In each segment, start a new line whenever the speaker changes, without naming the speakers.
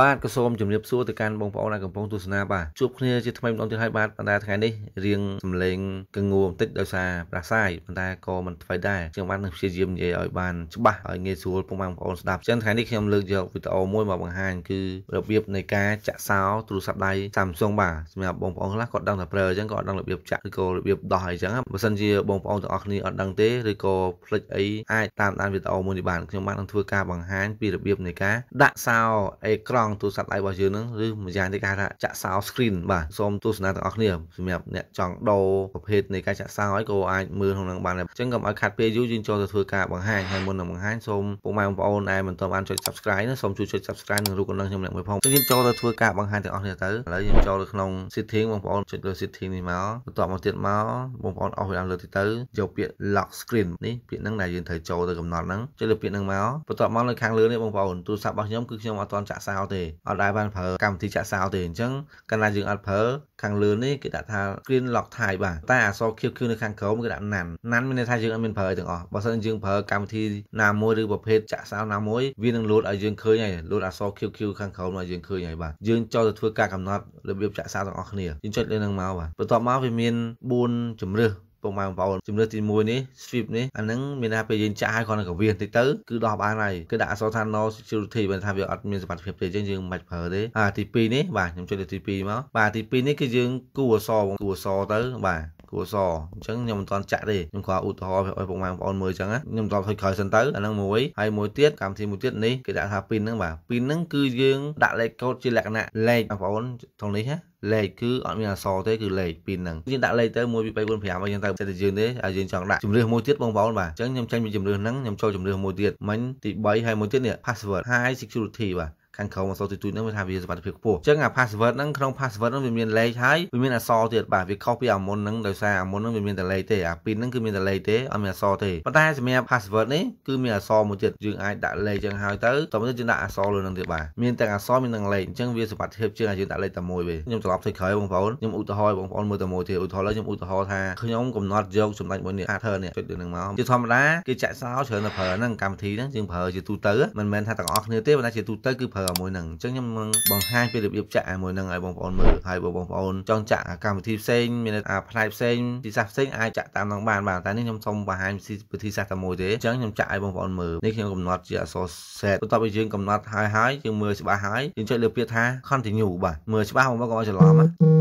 បាទក៏សូមជម្រាបសួរទៅកាន់បងប្អូនដែលកំពុងទស្សនាបាទជួបគ្នាជាថ្មីម្ដងទៀតហើយបាទប៉ុន្តែថ្ងៃនេះរៀងសំឡេងកងួរបន្តិចដោយសារប្រាសាយប៉ុន្តែក៏មិនថ្មីដែរជាងបាននឹងព្យាយាមនិយាយឲ្យបានច្បាស់ឲ្យងាយស្រួលពុកម៉ែបងប្អូនស្ដាប់ចឹងថ្ងៃនេះខ្ញុំលើកយកវីដេអូមួយមកបង្ហាញគឺរបៀបនៃការចាក់សោ ទូរស័ព្ទដៃ Samsung បាទសម្រាប់បងប្អូនខ្លះគាត់ដឹងតែប្រើអញ្ចឹងគាត់ដឹងរបៀបចាក់ឬក៏របៀបដោះអីចឹងបើសិនជាបងប្អូនទាំងអស់គ្នាអត់ដឹងទេឬក៏ភ្លេចអីអាចតាមដានវីដេអូមួយនេះបានខ្ញុំបាននឹងធ្វើការបង្ហាញពីរបៀបនៃការដាក់សោអេក្រង់ត្រង់ទូរស័ព្ទដៃរបស់យើងនឹងឬម្យ៉ាងទៀតគេថាចាក់សោ screen បាទសូមទស្សនាទាំងអស់គ្នាសម្រាប់អ្នកចង់ដូរប្រភេទនៃការចាក់សោឲ្យក៏អាចមើលក្នុងនឹងបានដែរអញ្ចឹងកុំឲ្យខាត់ពេលយូរយើងចូលទៅធ្វើការបង្ហាញហើយមុននឹងបង្ហាញសូមពុកម៉ែបងប្អូនដែលមិនទាន់បានចុច subscribe ណាសូមជួយចុច subscribe និងរូបកណ្ដឹងខ្ញុំអ្នកមួយផងយើងចូលទៅធ្វើការបង្ហាញទាំងអស់គ្នាទៅឥឡូវយើងចូលទៅក្នុង setting បងប្អូនចុចលើ setting នេះមកបន្ទាប់មកទៀតមកបងប្អូនអស់វេលាលើទីទៅយកពាក្យ lock screen នេះពាក្យហ្នឹងដែលយើងត្រូវចូលទៅកំណត់ហ្នឹងចុចលើពាក្យហ្នឹងមកបន្ទាប់មកនៅខាងលើនេះបងប្អូនទូរស័ព្ទរបស់ខ្ញុំគឺខ្ញុំអត់ទាន់ចាក់សោទេអត់ដែរបានប្រើកម្មវិធីចាក់សោទេអញ្ចឹងកាលណាយើងអត់ប្រើខាងលើនេះគេដាក់ថា screen lock type បាទតែអក្សរខៀវខៀវនៅខាងក្រោមគេដាក់ none none មានន័យថាយើងអត់មានប្រើអីទាំងអស់បើសិនយើងប្រើកម្មវិធីណាមួយឬប្រភេទចាក់សោណាមួយវានឹងលូតឲ្យយើងឃើញហើយលូតអក្សរខៀវខៀវខាងក្រោមឲ្យយើងឃើញហើយបាទយើងចូលទៅធ្វើការកំណត់របៀបចាក់សោទាំងអស់គ្នាយើងចុចលើនឹងមកបាទបន្ទាប់មកវាមាន4ជំរើសកុមារបងប្អូនជំនឿទី1នេះ sweep នេះអានឹងមានថាពេលយើងចាក់ឲ្យគាត់នឹងកវៀនតិចទៅគឺដោះបានហើយគឺដាក់អសរថា no security បើថាវាអត់មានសមត្ថភាពទេអញ្ចឹងយើងមិនបាច់ប្រើទេអាទី2នេះបាទខ្ញុំចុចលើទី2មកបាទទី2នេះគឺយើងគូអសរបងគូអសរទៅបាទគួរសអញ្ចឹងខ្ញុំមិនទាន់ចាក់ទេខ្ញុំគ្រាន់ឧទាហរណ៍ឲ្យពុកម៉ែបងប្អូនមើលអញ្ចឹងណាខ្ញុំតបថយក្រោយសិនទៅអាហ្នឹងមួយហើយមួយទៀតកម្មវិធីមួយទៀតនេះគេដាក់ថាពីនហ្នឹងបាទពីនហ្នឹងគឺយើងដាក់លេខកូដជាលក្ខណៈលេខបងប្អូនក្នុងនេះណាលេខគឺអត់មានអសទេគឺលេខពីហ្នឹងយើងដាក់លេខទៅ1 2 3 4 5អីចឹងទៅតែយើងទេហើយយើងចង់ដាក់ជំរឿសមួយទៀតបងប្អូនបាទអញ្ចឹងខ្ញុំចាញ់ពីជំរឿសហ្នឹងខ្ញុំចូលជំរឿសមួយទៀតមិញទី3ហើយមួយទៀតនេះ password high security បាទខាងក្រោមអក្សរទីទួចហ្នឹងវាថាវាសុវត្ថិភាពខ្ពស់អញ្ចឹងអា password ហ្នឹងក្នុង password ហ្នឹងវាមានលេខហើយវាមានអក្សរទៀតបាទវាខុសពីអាមុនហ្នឹងដោយសារអាមុនហ្នឹងវាមានតែលេខទេអា pin ហ្នឹងគឺមានតែលេខទេអត់មានអក្សរទេប៉ុន្តែសម្រាប់ password នេះគឺមានអក្សរមួយទៀតយើងអាចដាក់លេខអញ្ចឹងហើយទៅតោះទៅយើងដាក់អក្សរលើហ្នឹងទៀតបាទមានទាំងអក្សរមានទាំងលេខអញ្ចឹងវាសុវត្ថិភាពជាងយើងដាក់លេខតែមួយវិញខ្ញុំត្រឡប់ទៅក្រោយបងប្អូនខ្ញុំឧទាហរណ៍បងប្អូនមើលតែមួយទៀតឧទាហរណ៍ខ្ញុំឧទាហរណ៍ថាខ្ញុំកំណត់យកចំណុចមួយនេះ pattern នេះចុចលើហ្នឹងមកជាធម្មតាគេចាក់សោច្រើនតែប្រើហ្នឹងកម្មវិធីហ្នឹងយើងប្រើជាទូទៅមិនមែនថាទាំងអស់គ្នាទេប៉ុន្តែជាទូទៅគឺប្រើអាមួយហ្នឹងអញ្ចឹងខ្ញុំនឹងបង្ហាញពីរបៀបចាក់អាមួយហ្នឹងឲ្យបងប្អូនមើលហើយបើបងប្អូនចង់ចាក់កម្មវិធីផ្សេងមានអាផ្នែកផ្សេងទីសាស្ត្រផ្សេងអាចចាក់តាមនឹងបានបាទតែនេះខ្ញុំសូមបង្ហាញវិធីសាស្ត្រតែមួយទេអញ្ចឹងខ្ញុំចាក់ឲ្យបងប្អូនមើលនេះខ្ញុំកំណត់ជាអក្សរសេតបន្ទាប់ពីយើងកំណត់ហើយហើយយើងមើលច្បាស់ហើយយើងចុចលើពាក្យថា continue បាទមើលច្បាស់មកមកកុំឲ្យច្រឡំ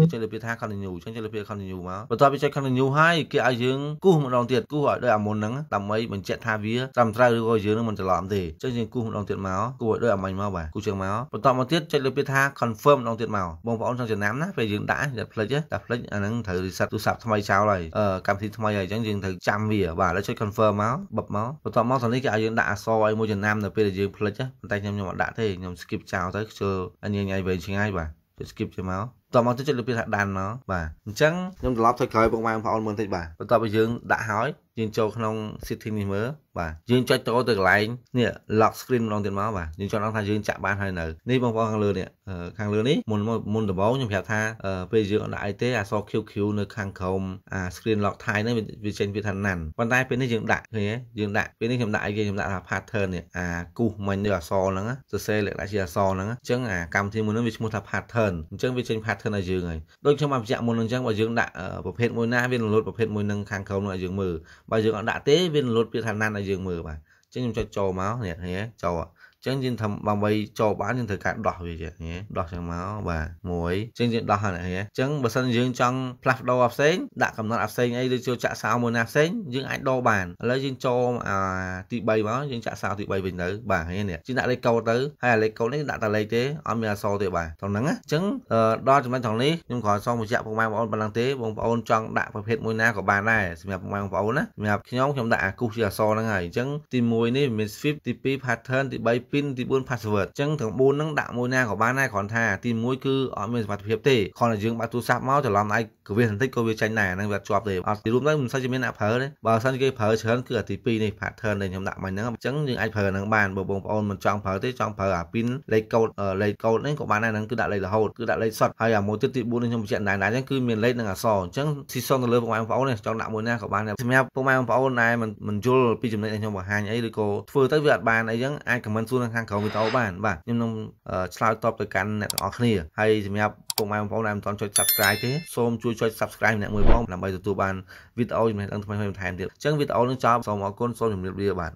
យើងចុចលើពាក្យថា continue អញ្ចឹងចុចលើពាក្យ continue មកបន្ទាប់ពីចុច continue ហើយគេឲ្យយើងគូសម្ដងទៀតគូឲ្យដោយអាមុនហ្នឹងដើម្បីបញ្ជាក់ថាវាត្រឹមត្រូវឬក៏យើងនឹងមិនច្រឡំទេអញ្ចឹងយើងគូសម្ដងទៀតមកគូឲ្យដោយអាមិញមកបាទគូជាងមកបន្តមកទៀតចុចលើពាក្យថា confirm ម្ដងទៀតមកបងប្អូនចង់ចំណាំណាពេលយើងដាក់ដាក់ផ្លិចដាក់ផ្លិចអាហ្នឹងត្រូវ reset ទូរស័ព្ទថ្មីចោលហើយអឺកម្មវិធីថ្មីហើយអញ្ចឹងយើងត្រូវចាំវាបាទឥឡូវចុច confirm មកបិទមកបន្តមកសំនេះគេឲ្យយើងដាក់អក្សរឲ្យមួយចំណាំនៅពេលដែលយើងផ្លិចប៉ុន្តែខ្ញុំខ្ញុំអត់ដាក់ទេខ្ញុំ skip ចោលទៅខ្ជិលអញ្ញាញ៉ៃវែងឆ្ងាយបាទចុច skip ចេញមកតមកទៅចុចលើពាក្យថាដានមកបាទអញ្ចឹងខ្ញុំត្រឡប់ទៅក្រោយបងប្អូនមើលបន្តិចបាទបន្ទាប់ពីយើងដាក់ហើយយើងចូលក្នុង setting នេះមើលបាទយើងចុចទៅទៅកន្លែងនេះ lock screen ម្ដងទៀតមកបាទយើងចង់ដឹងថាយើងចាក់បានហើយនៅនេះបងប្អូនខាងលើនេះខាងលើនេះមុនមុនដំបូងខ្ញុំប្រាប់ថាពេលយើងអត់ដាក់អីទេអក្សរ QQ នៅខាងក្រោមអា screen lock time នេះវាចេញវាថា none ប៉ុន្តែពេលនេះយើងដាក់ឃើញទេយើងដាក់ពេលនេះខ្ញុំដាក់អីគេខ្ញុំដាក់ថា pattern នេះអាគូសមិញនៅអក្សរហ្នឹងសរសេរលក្ខណៈជាអក្សរហ្នឹងអញ្ចឹងអាកម្មវិធីមួយហ្នឹងវាឈ្មោះថា pattern អញ្ចឹងវាចេញ pattern ឲ្យយើងហើយដូចខ្ញុំបានបញ្ជាក់មុនអញ្ចឹងបើយើងដាក់ប្រភេទមួយណាវារលត់ប្រភេទមួយហ្នឹងខាងក្រោមហ្នឹងឲ្យយើងមើលបើយើងអត់ដាក់ទេវាលោតវាថាណានឲ្យយើងមើលបាទអញ្ចឹងខ្ញុំចុចចូលមកនេះឃើញទេចូលចឹងយើងធ្វើដើម្បីចូលបានយើងត្រូវការដោះវាចឹងដោះចឹងមកបាទមួយចឹងយើងដោះហ្នឹងឯងចឹងបើសិនយើងចង់ផ្លាស់ប្ដូរអាផ្សេងដាក់កំណត់អាផ្សេងអីឬចូលចាក់សោមួយណាផ្សេងយើងអាចដោះបានឥឡូវយើងចូលអាទី3មកយើងចាក់សោទី3វិញទៅបាទឃើញនេះជាដាក់លេខកូដទៅហើយលេខកូដនេះដាក់តែលេខទេអត់មានអក្សរទេបាទត្រង់ហ្នឹងអញ្ចឹងដល់ចំណុចត្រង់នេះខ្ញុំគ្រាន់សងបញ្ជាក់ពុកម៉ែបងប្អូនប៉ុណ្ណឹងទេបងប្អូនចង់ដាក់ប្រភេទមួយណាក៏បានដែរសម្រាប់ពុកម៉ែបងប្អូនណាសម្រាប់ខ្ញុំខ្ញុំដាក់អាគូសជាអក្សរហ្នឹងហើយអញ្ចឹងទី1នេះមាន swift ទី2 pattern ទី3ពីនទី4 password អញ្ចឹងទាំង4ហ្នឹងដាក់មួយណាក៏បានដែរគ្រាន់ថាទី1គឺអត់មានសុវត្ថិភាពទេគ្រាន់តែយើងបើកទូរស័ព្ទមកច្រឡំដៃក៏វាបន្តិចក៏វាចាញ់ដែរហ្នឹងវាជាប់ទេអត់ទីរួមទៅមិនសូវជាមានអ្នកប្រើទេបើសិនគេប្រើច្រើនគឺអាទី2នេះ pattern ដែលខ្ញុំដាក់មិញហ្នឹងអញ្ចឹងយើងអាចប្រើហ្នឹងបានបើបងប្អូនមិនចង់ប្រើទេចង់ប្រើអាពីនលេខកូដលេខកូដហ្នឹងក៏បានដែរហ្នឹងគឺដាក់លេខរហូតគឺដាក់លេខសុទ្ធហើយអាមួយទៀតទី4នេះខ្ញុំបញ្ជាក់ដែរដែរអញ្ចឹងគឺមានលេខនិងអក្សរអញ្ចឹងស៊ីសុំទៅលើបងប្អូននេះចង់ដាក់មួយណាក៏បានដែរសម្រាប់បងប្អូនដែរមិនយល់ពីចំណុចដែលខ្ញុំបង្ហាញអីឬក៏ធ្វើទៅវាអត់បានអីអញ្ចឹងអាច comment សួរនៅខាងក្រោមវីដេអូបាន បាទខ្ញុំនឹងឆ្លើយតបទៅកាន់អ្នកទាំងអស់គ្នាហើយសម្រាប់ពុកម៉ែបងប្អូនដែលមិនទាន់ចុច Subscribe ទេសូមជួយចុច Subscribe ម្នាក់មួយផងដើម្បីទទួលបានវីដេអូចំណេះដឹងថ្មីៗបន្ថែមទៀតអញ្ចឹងវីដេអូនឹងចប់សូមអរគុណសូមជម្រាបលាបាទ